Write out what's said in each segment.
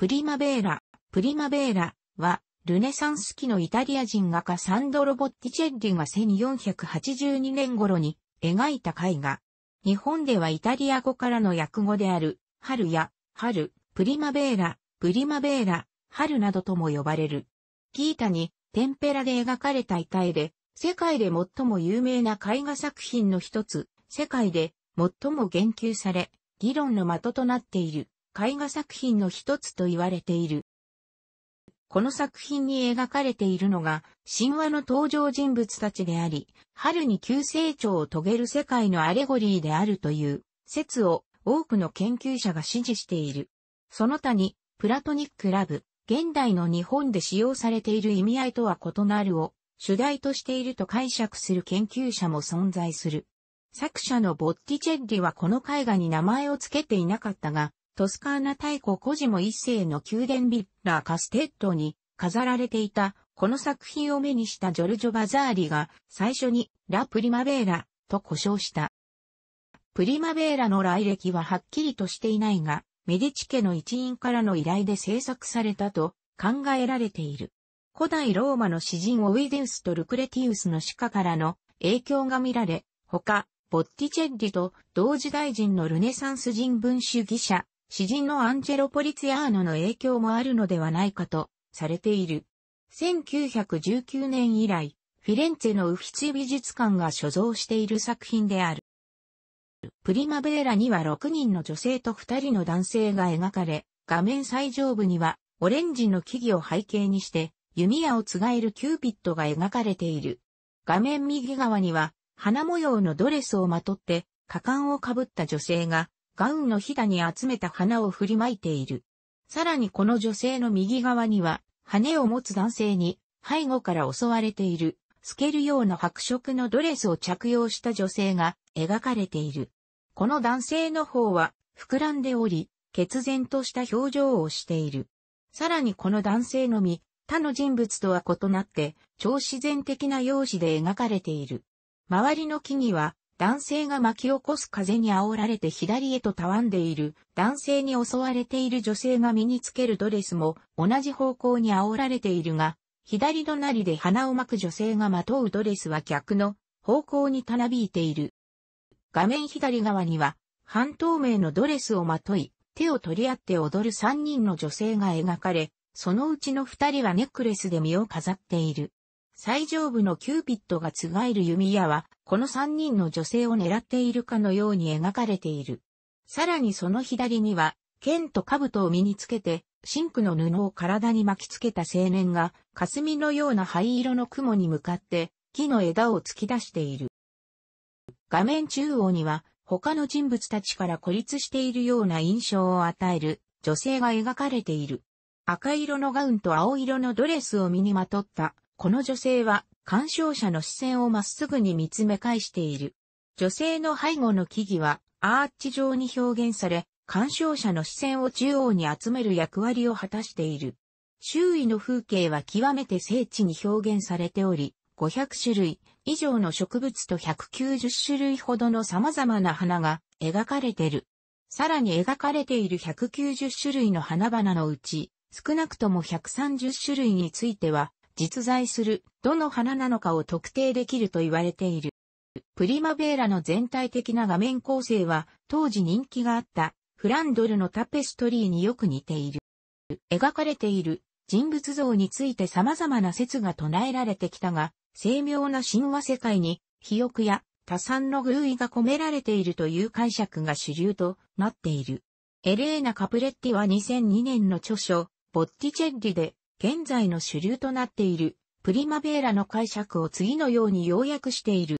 プリマベーラ、プリマベーラは、ルネサンス期のイタリア人画家サンドロ・ボッティチェッリが1482年頃に描いた絵画。日本ではイタリア語からの訳語である、春や、春、プリマベーラ、プリマベーラ、春などとも呼ばれる。ギータに、テンペラで描かれた絵絵で、世界で最も有名な絵画作品の一つ、世界で最も言及され、議論の的となっている。絵画作品の一つと言われている。この作品に描かれているのが神話の登場人物たちであり、春に急成長を遂げる世界のアレゴリーであるという説を多くの研究者が支持している。その他に、プラトニックラブ、現代の日本で使用されている意味合いとは異なるを主題としていると解釈する研究者も存在する。作者のボッティチェッリはこの絵画に名前を付けていなかったが、トスカーナ太古コジモ一世の宮殿ビッラーカステッドに飾られていたこの作品を目にしたジョルジョ・バザーリが最初にラ・プリマベーラと呼称した。プリマベーラの来歴ははっきりとしていないが、メディチ家の一員からの依頼で制作されたと考えられている。古代ローマの詩人オウィデウスとルクレティウスの歯科からの影響が見られ、他、ボッティチェッリと同時代人のルネサンス人文主義者、詩人のアンチェロ・ポリツィアーノの影響もあるのではないかとされている。1919年以来、フィレンツェのウフィチ美術館が所蔵している作品である。プリマベーラには6人の女性と2人の男性が描かれ、画面最上部にはオレンジの木々を背景にして弓矢をつがえるキューピッドが描かれている。画面右側には花模様のドレスをまとって、果敢をかぶった女性がガウンのひだに集めた花を振りまいている。さらにこの女性の右側には、羽を持つ男性に、背後から襲われている、透けるような白色のドレスを着用した女性が描かれている。この男性の方は、膨らんでおり、決然とした表情をしている。さらにこの男性のみ、他の人物とは異なって、超自然的な容姿で描かれている。周りの木々は、男性が巻き起こす風に煽られて左へとたわんでいる、男性に襲われている女性が身につけるドレスも同じ方向に煽られているが、左隣で鼻を巻く女性がまとうドレスは逆の方向にたなびいている。画面左側には、半透明のドレスをまとい、手を取り合って踊る3人の女性が描かれ、そのうちの2人はネックレスで身を飾っている。最上部のキューピットがつがえる弓矢は、この3人の女性を狙っているかのように描かれている。さらにその左には、剣と兜を身につけて、シンクの布を体に巻きつけた青年が、霞のような灰色の雲に向かって、木の枝を突き出している。画面中央には、他の人物たちから孤立しているような印象を与える、女性が描かれている。赤色のガウンと青色のドレスを身にまとった、この女性は、鑑賞者の視線をまっすぐに見つめ返している。女性の背後の木々は、アーチ状に表現され、鑑賞者の視線を中央に集める役割を果たしている。周囲の風景は極めて精緻に表現されており、500種類以上の植物と190種類ほどの様々な花が描かれている。さらに描かれている190種類の花々のうち、少なくとも130種類については、実在するどの花なのかを特定できると言われている。プリマベーラの全体的な画面構成は当時人気があったフランドルのタペストリーによく似ている。描かれている人物像について様々な説が唱えられてきたが、精妙な神話世界に、肥沃や多産の偶意が込められているという解釈が主流となっている。エレーナ・カプレッティは2002年の著書、ボッティチェッリで現在の主流となっている、プリマベーラの解釈を次のように要約している。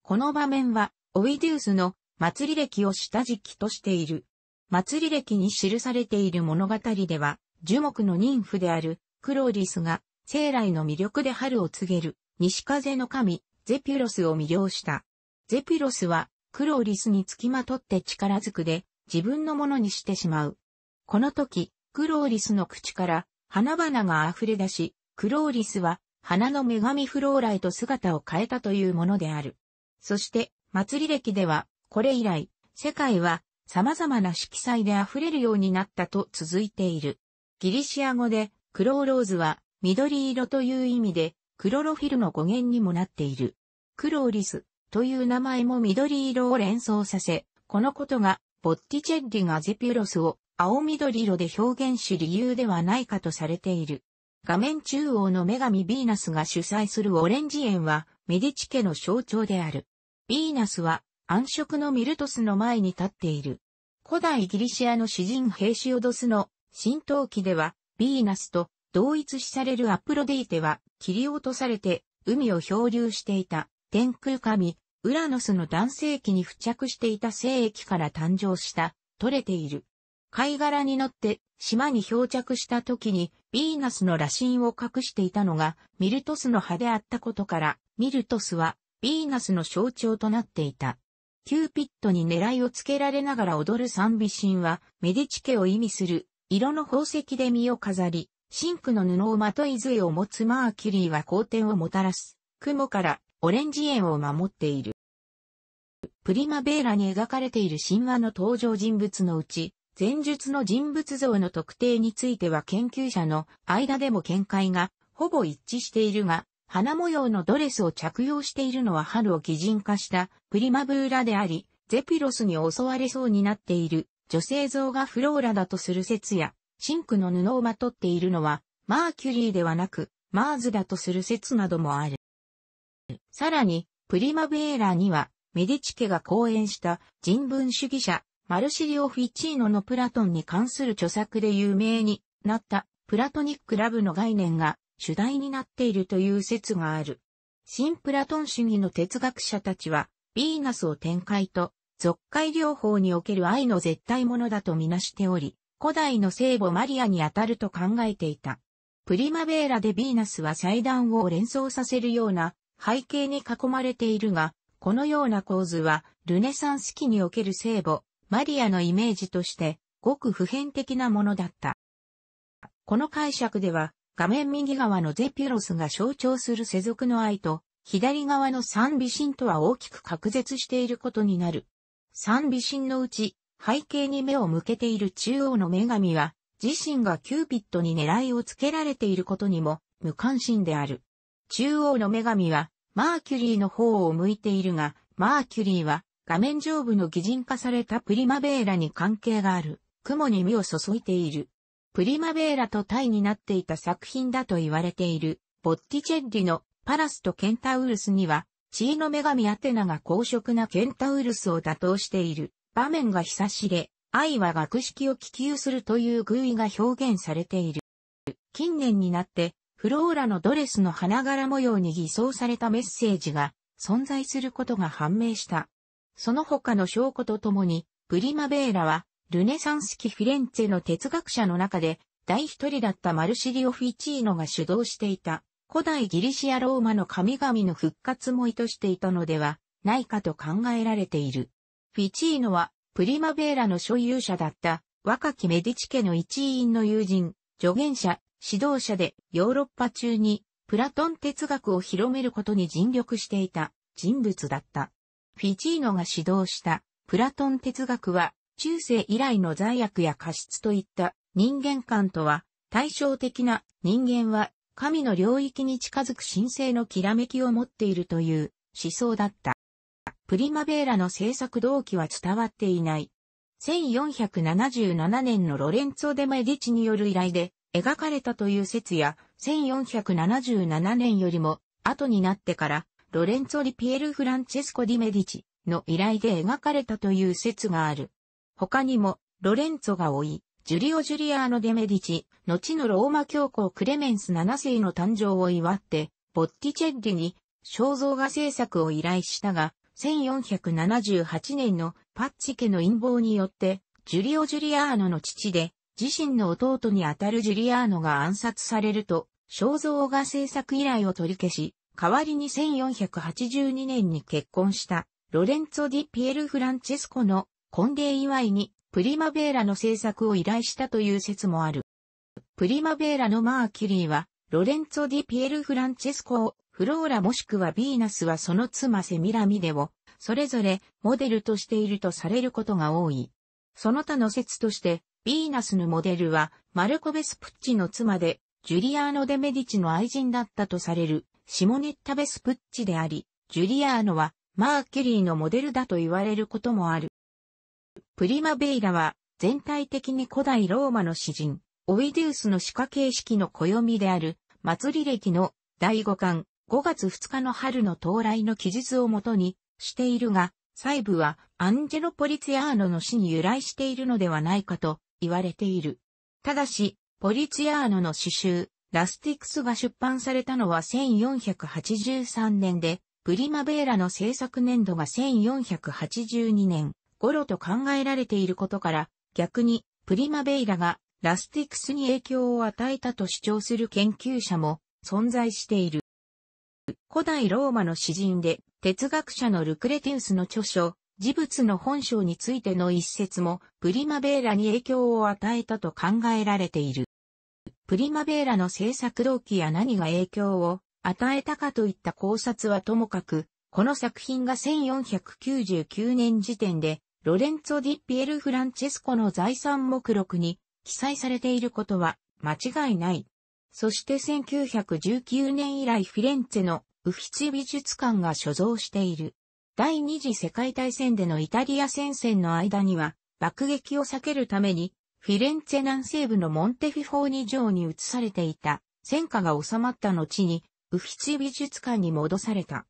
この場面は、オイデュースの祭り歴を下敷きとしている。祭り歴に記されている物語では、樹木の妊婦であるクローリスが、生来の魅力で春を告げる、西風の神、ゼピュロスを魅了した。ゼピュロスは、クローリスにつきまとって力ずくで、自分のものにしてしまう。この時、クローリスの口から、花々が溢れ出し、クローリスは花の女神フローラへと姿を変えたというものである。そして、祭り歴では、これ以来、世界は様々な色彩で溢れるようになったと続いている。ギリシア語で、クローローズは緑色という意味で、クロロフィルの語源にもなっている。クローリスという名前も緑色を連想させ、このことが、ボッティチェッリがゼピュロスを青緑色で表現し理由ではないかとされている。画面中央の女神ヴィーナスが主催するオレンジ園はメディチ家の象徴である。ヴィーナスは暗色のミルトスの前に立っている。古代ギリシアの詩人ヘイシオドスの浸透器ではヴィーナスと同一視されるアプロディーテは切り落とされて海を漂流していた天空神ウラノスの男性器に付着していた精液から誕生した取れている貝殻に乗って島に漂着した時にヴィーナスの羅針を隠していたのがミルトスの葉であったことから、ミルトスはヴィーナスの象徴となっていた。キューピットに狙いをつけられながら踊る賛美神は、メディチ家を意味する、色の宝石で身を飾り、シンクの布をまとい杖を持つマーキュリーは好天をもたらす。雲からオレンジ園を守っている。プリマベーラに描かれている神話の登場人物のうち、前述の人物像の特定については研究者の間でも見解がほぼ一致しているが、花模様のドレスを着用しているのは春を擬人化したプリマブーラであり、ゼピロスに襲われそうになっている女性像がフローラだとする説や、シンクの布をまとっているのはマーキュリーではなくマーズだとする説などもある。さらに、プリマブーラにはメディチ家が講演した人文主義者マルシリオ・フィッチーノのプラトンに関する著作で有名になったプラトニック・ラブの概念が主題になっているという説がある。新プラトン主義の哲学者たちは、ヴィーナスを展開と、俗界療法における愛の絶対ものだとみなしており、古代の聖母マリアにあたると考えていた。プリマベーラでヴィーナスは祭壇を連想させるような背景に囲まれているが、このような構図はルネサンス期における聖母マリアのイメージとして、ごく普遍的なものだった。この解釈では、画面右側のゼピュロスが象徴する世俗の愛と、左側の三美神とは大きく隔絶していることになる。三美神のうち、背景に目を向けている中央の女神は、自身がキューピッドに狙いをつけられていることにも、無関心である。中央の女神は、マーキュリーの方を向いているが、マーキュリーは、画面上部の擬人化されたプリマベーラに関係がある、雲に身を注いでいる。プリマベーラとタイになっていた作品だと言われている、ボッティチェッリのパラスとケンタウルスには、血の女神アテナが公職なケンタウルスを打倒している場面が久しで、愛は学識を気球するという偶意が表現されている。近年になって、フローラのドレスの花柄模様に偽装されたメッセージが存在することが判明した。その他の証拠とともに、プリマベーラは、ルネサンス期フィレンツェの哲学者の中で、第一人だったマルシリオ・フィチーノが主導していた、古代ギリシア・ローマの神々の復活も意図していたのでは、ないかと考えられている。フィチーノは、プリマベーラの所有者だった、若きメディチ家の一員の友人、助言者、指導者で、ヨーロッパ中に、プラトン哲学を広めることに尽力していた、人物だった。フィジーノが指導したプラトン哲学は中世以来の罪悪や過失といった人間観とは対照的な人間は神の領域に近づく神聖のきらめきを持っているという思想だった。プリマベーラの制作動機は伝わっていない。1477年のロレンツォ・デ・メディチによる依頼で描かれたという説や1477年よりも後になってからロレンツォ・リピエル・フランチェスコ・ディ・メディチの依頼で描かれたという説がある。他にも、ロレンツォが追い、ジュリオ・ジュリアーノ・デ・メディチ、後のローマ教皇クレメンス7世の誕生を祝って、ボッティチェッリに肖像画制作を依頼したが、1478年のパッチ家の陰謀によって、ジュリオ・ジュリアーノの父で、自身の弟にあたるジュリアーノが暗殺されると、肖像画制作依頼を取り消し、代わりに1482年に結婚したロレンツォ・ディ・ピエル・フランチェスコの婚礼祝いにプリマベーラの制作を依頼したという説もある。プリマベーラのマーキュリーは、ロレンツォ・ディ・ピエル・フランチェスコを、フローラもしくはビーナスはその妻セミラミデを、それぞれモデルとしているとされることが多い。その他の説として、ビーナスのモデルは、マルコ・ベスプッチの妻で、ジュリアーノ・デ・メディチの愛人だったとされる。シモネッタ・ベスプッチであり、ジュリアーノはマーキュリーのモデルだと言われることもある。プリマベイラは全体的に古代ローマの詩人、オイデウスの歯科形式の暦である、祭り歴の第五巻5月2日の春の到来の記述をもとにしているが、細部はアンジェロ・ポリツィアーノの死に由来しているのではないかと言われている。ただし、ポリツィアーノの詩集、ラスティクスが出版されたのは1483年で、プリマベーラの制作年度が1482年頃と考えられていることから、逆にプリマベーラがラスティクスに影響を与えたと主張する研究者も存在している。古代ローマの詩人で哲学者のルクレティウスの著書、事物の本性についての一節もプリマベーラに影響を与えたと考えられている。プリマベーラの制作動機や何が影響を与えたかといった考察はともかく、この作品が1499年時点で、ロレンツォ・ディ・ッピエル・フランチェスコの財産目録に記載されていることは間違いない。そして1919年以来フィレンツェのウフィチ美術館が所蔵している。第二次世界大戦でのイタリア戦線の間には、爆撃を避けるためにフィレンツェ南西部のモンテフィフォーニ城に移されていた戦火が収まった後に、ウフィツィ美術館に戻された。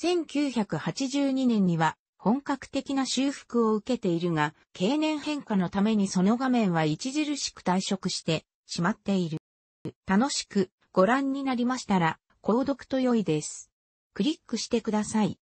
1982年には本格的な修復を受けているが、経年変化のためにその画面は著しく退色してしまっている。楽しくご覧になりましたら、購読と良いです。クリックしてください。